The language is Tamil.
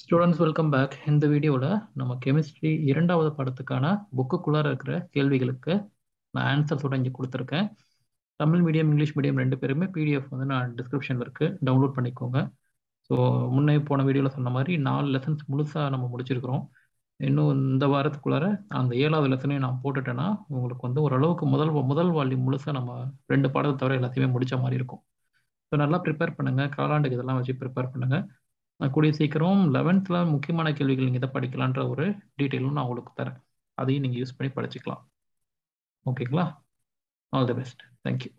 ஸ்டூடெண்ட்ஸ் வெல்கம் பேக் இந்த வீடியோவில் நம்ம கெமிஸ்ட்ரி இரண்டாவது படத்துக்கான புக்குக்குள்ளார இருக்கிற கேள்விகளுக்கு நான் ஆன்சர் இங்கே கொடுத்துருக்கேன் தமிழ் மீடியம் இங்கிலீஷ் மீடியம் ரெண்டு பேருமே பிடிஎஃப் வந்து நான் டிஸ்கிரிப்ஷனில் இருக்குது டவுன்லோட் பண்ணிக்கோங்க ஸோ முன்னே போன வீடியோவில் சொன்ன மாதிரி நாலு லெசன்ஸ் முழுசாக நம்ம முடிச்சிருக்கிறோம் இன்னும் இந்த வாரத்துக்குள்ளார அந்த ஏழாவது லெசனையும் நான் போட்டுட்டேன்னா உங்களுக்கு வந்து ஓரளவுக்கு முதல் முதல் வால்யூம் முழுசாக நம்ம ரெண்டு பாடத்தை தவிர எல்லாத்தையுமே முடித்த மாதிரி இருக்கும் ஸோ நல்லா ப்ரிப்பேர் பண்ணுங்கள் காலாண்டுக்கு இதெல்லாம் வச்சு ப்ரிப்பேர் பண்ணுங்கள் நான் கூடிய சீக்கிரம் லெவன்த்தில் முக்கியமான கேள்விகள் நீங்கள் இதை படிக்கலான்ற ஒரு டீட்டெயிலும் நான் உங்களுக்கு தரேன் அதையும் நீங்கள் யூஸ் பண்ணி படிச்சுக்கலாம் ஓகேங்களா ஆல் தி பெஸ்ட் தேங்க்யூ